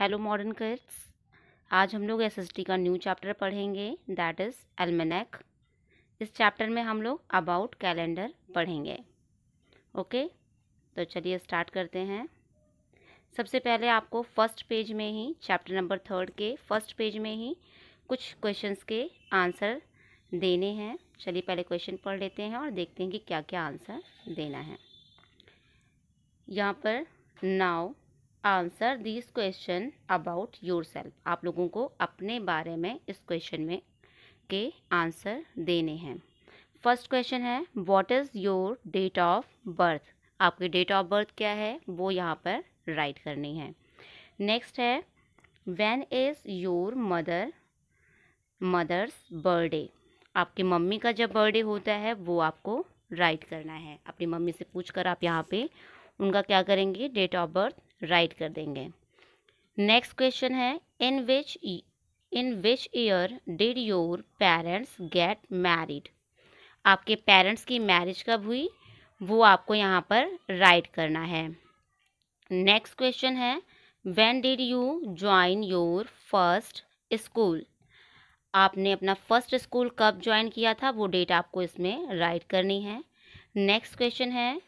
hello modern कर्ट्स आज हम लोग एसएसटी का न्यू चैप्टर पढ़ेंगे दैट इज़ एलमेनैक इस चैप्टर में हम लोग अबाउट कैलेंडर पढ़ेंगे ओके तो चलिए स्टार्ट करते हैं सबसे पहले आपको फर्स्ट पेज में ही चैप्टर नंबर थर्ड के फर्स्ट पेज में ही कुछ क्वेश्चंस के आंसर देने हैं चलिए पहले क्वेश्चन पढ़ लेते हैं और देखते हैं कि क्या क्या आंसर देना है यहाँ पर now answer this question about yourself आप लोगों को अपने बारे में इस क्वेश्चन में के आंसर देने हैं फर्स्ट क्वेश्चन है what is your date of birth आपकी डेट ऑफ बर्थ क्या है वो यहाँ पर राइट करनी है नेक्स्ट है when is your mother mother's birthday आपकी मम्मी का जब बर्थडे होता है वो आपको राइट करना है अपनी मम्मी से पूछ कर आप यहाँ पे उनका क्या करेंगे डेट ऑफ बर्थ राइट कर देंगे नेक्स्ट क्वेश्चन है in which in which year did your parents get married आपके पेरेंट्स की मैरिज कब हुई वो आपको यहाँ पर राइट करना है नेक्स्ट क्वेश्चन है when did you join your first school आपने अपना फर्स्ट स्कूल कब ज्वाइन किया था वो डेट आपको इसमें राइट करनी है नेक्स्ट क्वेश्चन है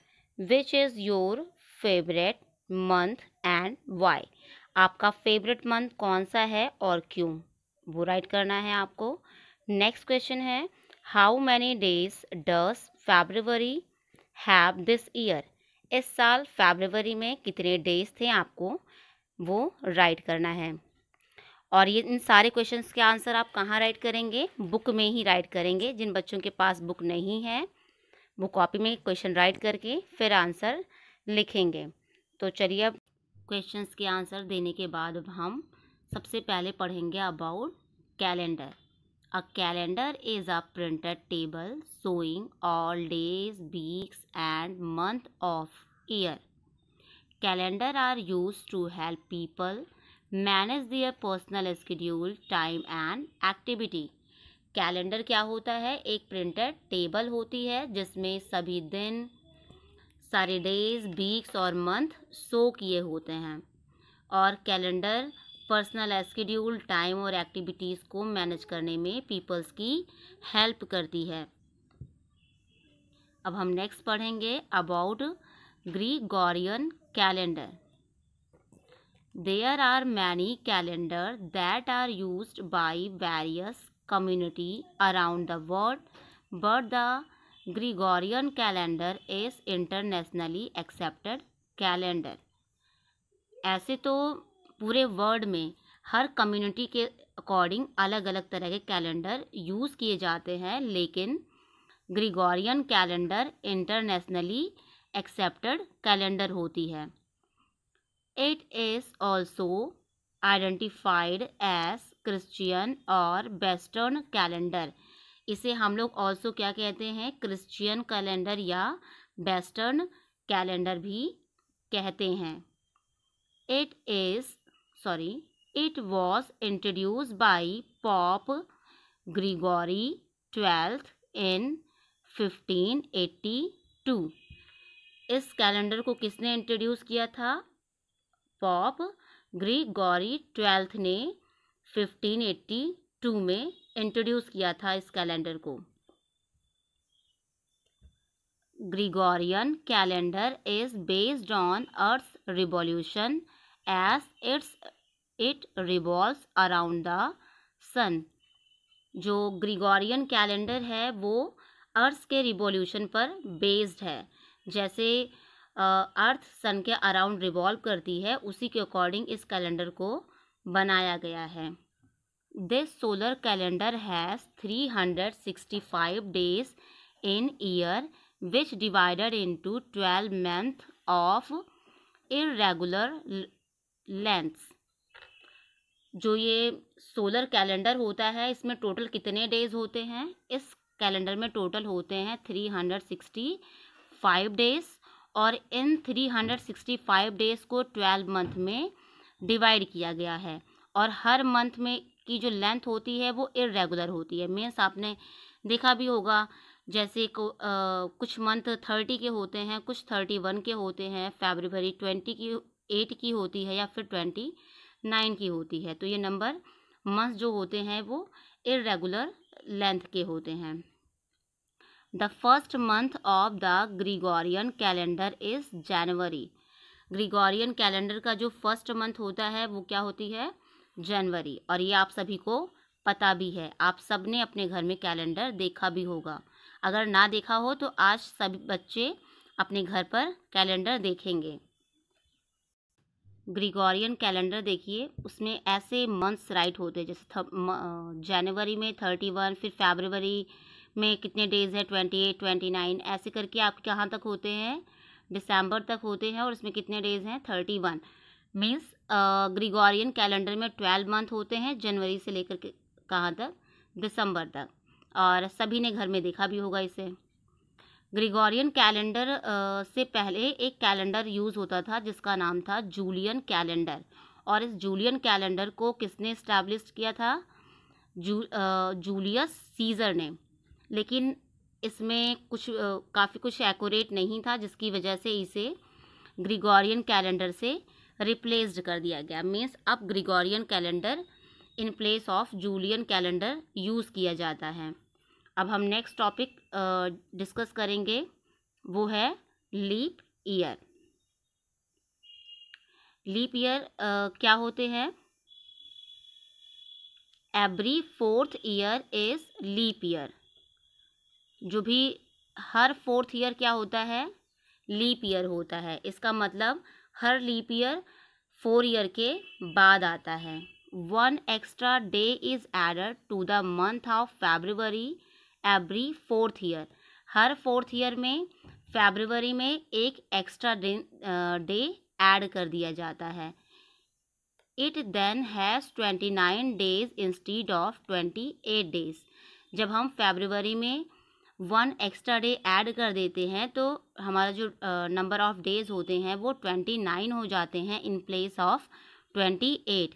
which is your favourite month and why आपका फेवरेट मंथ कौन सा है और क्यों वो राइट करना है आपको नेक्स्ट क्वेश्चन है how many days does February have this year इस साल फेबरवरी में कितने डेज थे आपको वो राइट करना है और ये इन सारे क्वेश्चंस के आंसर आप कहाँ राइट करेंगे बुक में ही राइट करेंगे जिन बच्चों के पास बुक नहीं है वो कॉपी में क्वेश्चन राइट करके फिर आंसर लिखेंगे तो चलिए अब क्वेश्चंस के आंसर देने के बाद अब हम सबसे पहले पढ़ेंगे about calendar a calendar is a printed table showing all days weeks and month of year calendar are use to help people manage their personal schedule time and activity calendar क्या होता है एक प्रिंटेड टेबल होती है जिसमें सभी दिन सारे डेज वीक्स और मंथ शो किए होते हैं और कैलेंडर पर्सनल स्केड्यूल टाइम और एक्टिविटीज़ को मैनेज करने में पीपल्स की हेल्प करती है अब हम नेक्स्ट पढ़ेंगे about Gregorian calendar there are many calendar that are use by various community around the world but the Gregorian calendar is internationally accepted calendar ऐसे तो पूरे वर्ल्ड में हर कम्युनिटी के अकॉर्डिंग अलग अलग तरह के कैलेंडर यूज़ किए जाते हैं लेकिन Gregorian calendar internationally accepted calendar होती है it is also identified as Christian और वेस्टर्न कैलेंडर इसे हम लोग ऑल्सो क्या कहते हैं क्रिश्चियन कैलेंडर या वेस्टर्न कैलेंडर भी कहते हैं it is sorry it was introduce by Pope Gregory twelfth in fifteen two इस कैलेंडर को किसने इंट्रोड्यूस किया था पॉप ग्रीगोरी ट्वेल्थ ने फिफ्टीन एट्टी टू में इंट्रोड्यूस किया था इस कैलेंडर को ग्रीगोरियन calendar is based on earth revolution as it's it revolve around the sun जो ग्रीगोरियन कैलेंडर है वो अर्थ के रिवॉल्यूशन पर बेस्ड है जैसे अर्थ सन के अराउंड रिवॉल्व करती है उसी के अकॉर्डिंग इस कैलेंडर को बनाया गया है this solar calendar has three hundred sixty five days in year which divided into twelve month of irregular length जो ये सोलर कैलेंडर होता है इसमें टोटल कितने डेज होते हैं इस कैलेंडर में टोटल होते हैं three hundred sixty five days और इन three hundred sixty five days को ट्वेल्व मंथ में डिवाइड किया गया है और हर मंथ में की जो लेंथ होती है वो इरेगुलर होती है मीन्स आपने देखा भी होगा जैसे को, आ, कुछ मंथ थर्टी के होते हैं कुछ थर्टी वन के होते हैं फेबरवरी ट्वेंटी की एट की होती है या फिर ट्वेंटी नाइन की होती है तो ये नंबर मंथ जो होते हैं वो इरेगुलर लेंथ के होते हैं the first month of the Gregorian calendar is January Gregorian calendar का जो फर्स्ट मंथ होता है वो क्या होती है जनवरी और ये आप सभी को पता भी है आप सब ने अपने घर में कैलेंडर देखा भी होगा अगर ना देखा हो तो आज सभी बच्चे अपने घर पर कैलेंडर देखेंगे ग्रिगोरियन कैलेंडर देखिए उसमें ऐसे मंथ्स राइट होते हैं जैसे जनवरी में थर्टी वन फिर फेबरवरी में कितने डेज़ है ट्वेंटी एट ट्वेंटी नाइन ऐसे करके आप कहाँ तक होते हैं दिसंबर तक होते हैं और उसमें कितने डेज़ हैं thirty one means Gregorian calendar में ट्वेल्व मंथ होते हैं जनवरी से लेकर के कहाँ तक दिसंबर तक और सभी ने घर में देखा भी होगा इसे ग्रिगोरियन कैलेंडर से पहले एक कैलेंडर यूज़ होता था जिसका नाम था जूलियन कैलेंडर और इस जूलियन कैलेंडर को किसने इस्टेब्लिश किया था जू जूलियस सीज़र ने लेकिन इसमें कुछ काफ़ी कुछ एक्यूरेट नहीं था जिसकी वजह से इसे ग्रिगोरियन कैलेंडर से रिप्लेस्ड कर दिया गया मीन्स अब Gregorian calendar in place of Julian calendar use किया जाता है अब हम नेक्स्ट टॉपिक डिस्कस करेंगे वो है लीप ईयर लीप ईयर क्या होते हैं every fourth year is leap year जो भी हर फोर्थ ईयर क्या होता है लीप ईयर होता है इसका मतलब हर लीप ईयर फोर ईयर के बाद आता है one extra day is added to the month of February every fourth year हर फोर्थ ईयर में फेबरवरी में एक एक्स्ट्रा डे डे ऐड कर दिया जाता है it then has twenty nine days instead of twenty eight days जब हम फेबरवरी में वन एक्स्ट्रा डे ऐड कर देते हैं तो हमारा जो नंबर ऑफ़ डेज होते हैं वो ट्वेंटी नाइन हो जाते हैं in place of twenty eight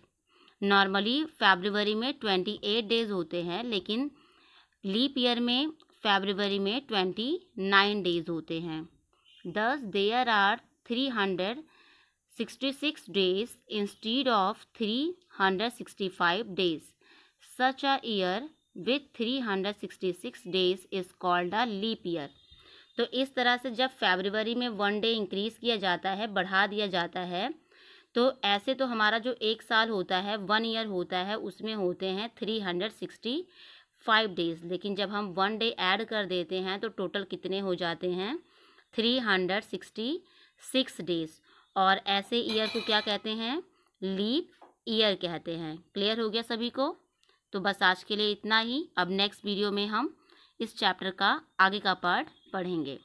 normally February में ट्वेंटी एट डेज होते हैं लेकिन लीप ईयर में फेबरवरी में ट्वेंटी नाइन डेज होते हैं thus there are three hundred sixty six days instead of three hundred sixty five days such a year with 366 days is called a leap year तो इस तरह से जब फेबरवरी में वन डे इंक्रीज़ किया जाता है बढ़ा दिया जाता है तो ऐसे तो हमारा जो एक साल होता है वन ईयर होता है उसमें होते हैं three hundred sixty five days लेकिन जब हम वन डे ऐड कर देते हैं तो टोटल कितने हो जाते हैं three hundred sixty six days और ऐसे ईयर को क्या कहते हैं लीप ईयर कहते हैं क्लियर हो गया सभी को तो बस आज के लिए इतना ही अब नेक्स्ट वीडियो में हम इस चैप्टर का आगे का पार्ट पढ़ेंगे